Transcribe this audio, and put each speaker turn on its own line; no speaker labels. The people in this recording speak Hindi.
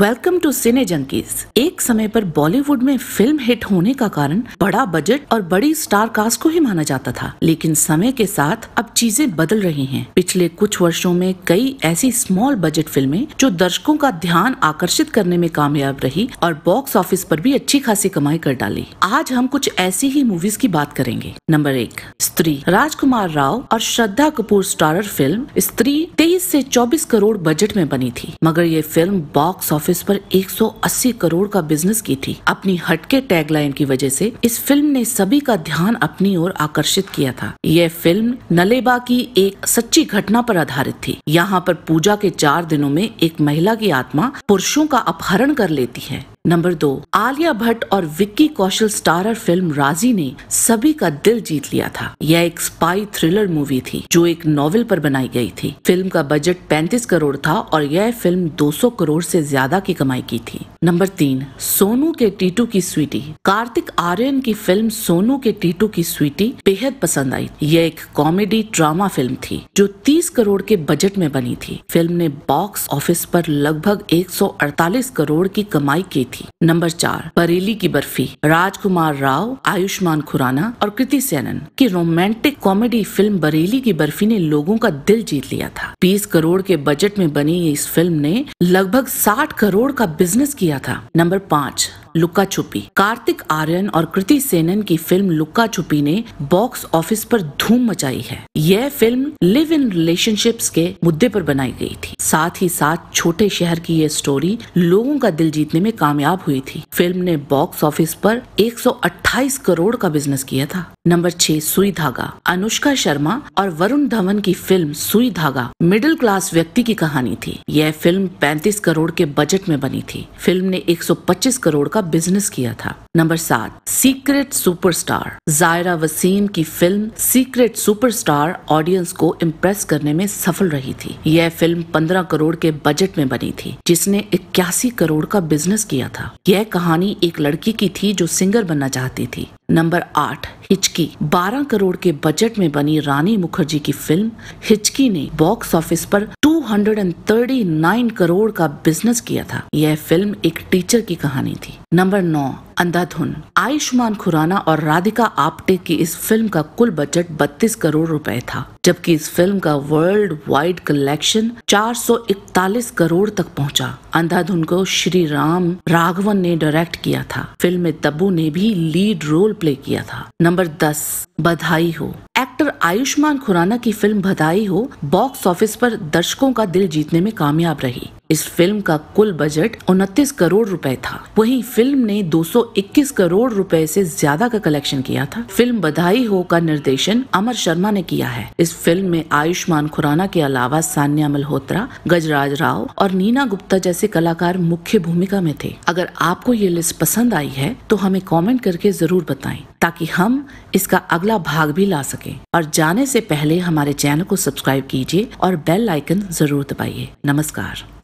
वेलकम टू सिने जंकीज एक समय पर बॉलीवुड में फिल्म हिट होने का कारण बड़ा बजट और बड़ी स्टार कास्ट को ही माना जाता था लेकिन समय के साथ अब चीजें बदल रही हैं। पिछले कुछ वर्षों में कई ऐसी स्मॉल बजट फिल्में जो दर्शकों का ध्यान आकर्षित करने में कामयाब रही और बॉक्स ऑफिस पर भी अच्छी खासी कमाई कर डाली आज हम कुछ ऐसी ही मूवीज की बात करेंगे नंबर एक स्त्री राजकुमार राव और श्रद्धा कपूर स्टारर फिल्म स्त्री तेईस ऐसी चौबीस करोड़ बजट में बनी थी मगर ये फिल्म बॉक्स ऑफिस ऑफिस पर 180 करोड़ का बिजनेस की थी अपनी हटके टैगलाइन की वजह से इस फिल्म ने सभी का ध्यान अपनी ओर आकर्षित किया था यह फिल्म नलेबा की एक सच्ची घटना पर आधारित थी यहाँ पर पूजा के चार दिनों में एक महिला की आत्मा पुरुषों का अपहरण कर लेती है नंबर दो आलिया भट्ट और विक्की कौशल स्टारर फिल्म राजी ने सभी का दिल जीत लिया था यह एक स्पाई थ्रिलर मूवी थी जो एक नॉवेल पर बनाई गई थी फिल्म का बजट 35 करोड़ था और यह फिल्म 200 करोड़ से ज्यादा की कमाई की थी नंबर तीन सोनू के टीटू की स्वीटी कार्तिक आर्यन की फिल्म सोनू के टीटू की स्वीटी बेहद पसंद आई यह एक कॉमेडी ड्रामा फिल्म थी जो 30 करोड़ के बजट में बनी थी फिल्म ने बॉक्स ऑफिस पर लगभग 148 करोड़ की कमाई की थी नंबर चार बरेली की बर्फी राजकुमार राव आयुष्मान खुराना और कृति सेनन की रोमांटिक कॉमेडी फिल्म बरेली की बर्फी ने लोगों का दिल जीत लिया था बीस करोड़ के बजट में बनी इस फिल्म ने लगभग साठ करोड़ का बिजनेस किया किया था नंबर पाँच लुक्का छुपी कार्तिक आर्यन और कृति सेनन की फिल्म लुक्का छुपी ने बॉक्स ऑफिस पर धूम मचाई है यह फिल्म लिव इन रिलेशनशिप्स के मुद्दे पर बनाई गई थी साथ ही साथ छोटे शहर की यह स्टोरी लोगों का दिल जीतने में कामयाब हुई थी फिल्म ने बॉक्स ऑफिस पर 128 करोड़ का बिजनेस किया था नंबर छह सुई धागा अनुष्का शर्मा और वरुण धवन की फिल्म सुई धागा मिडिल क्लास व्यक्ति की कहानी थी यह फिल्म 35 करोड़ के बजट में बनी थी फिल्म ने 125 करोड़ का का बिजनेस किया था नंबर सात सीक्रेट सुपरस्टार जायरा वसीम की फिल्म सीक्रेट सुपरस्टार ऑडियंस को इम्प्रेस करने में सफल रही थी यह फिल्म 15 करोड़ के बजट में बनी थी जिसने इक्यासी करोड़ का बिजनेस किया था यह कहानी एक लड़की की थी जो सिंगर बनना चाहती थी नंबर आठ हिचकी बारह करोड़ के बजट में बनी रानी मुखर्जी की फिल्म हिचकी ने बॉक्स ऑफिस पर 239 करोड़ का बिजनेस किया था यह फिल्म एक टीचर की कहानी थी नंबर नौ अंधाधुन आयुष्मान खुराना और राधिका आप्टे की इस फिल्म का कुल बजट 32 करोड़ रुपए था जबकि इस फिल्म का वर्ल्ड वाइड कलेक्शन 441 करोड़ तक पहुंचा। अंधाधुन को श्री राम राघवन ने डायरेक्ट किया था फिल्म में तब्बू ने भी लीड रोल प्ले किया था नंबर दस बधाई हो एक्टर आयुष्मान खुराना की फिल्म भदाई हो बॉक्स ऑफिस पर दर्शकों का दिल जीतने में कामयाब रही इस फिल्म का कुल बजट उनतीस करोड़ रुपए था वहीं फिल्म ने 221 करोड़ रुपए से ज्यादा का कलेक्शन किया था फिल्म बधाई हो का निर्देशन अमर शर्मा ने किया है इस फिल्म में आयुष्मान खुराना के अलावा सान्या मल्होत्रा गजराज राव और नीना गुप्ता जैसे कलाकार मुख्य भूमिका में थे अगर आपको ये लिस्ट पसंद आई है तो हमें कॉमेंट करके जरूर बताए ताकि हम इसका अगला भाग भी ला सकें और जाने से पहले हमारे चैनल को सब्सक्राइब कीजिए और बेल आइकन जरूर दबाइए नमस्कार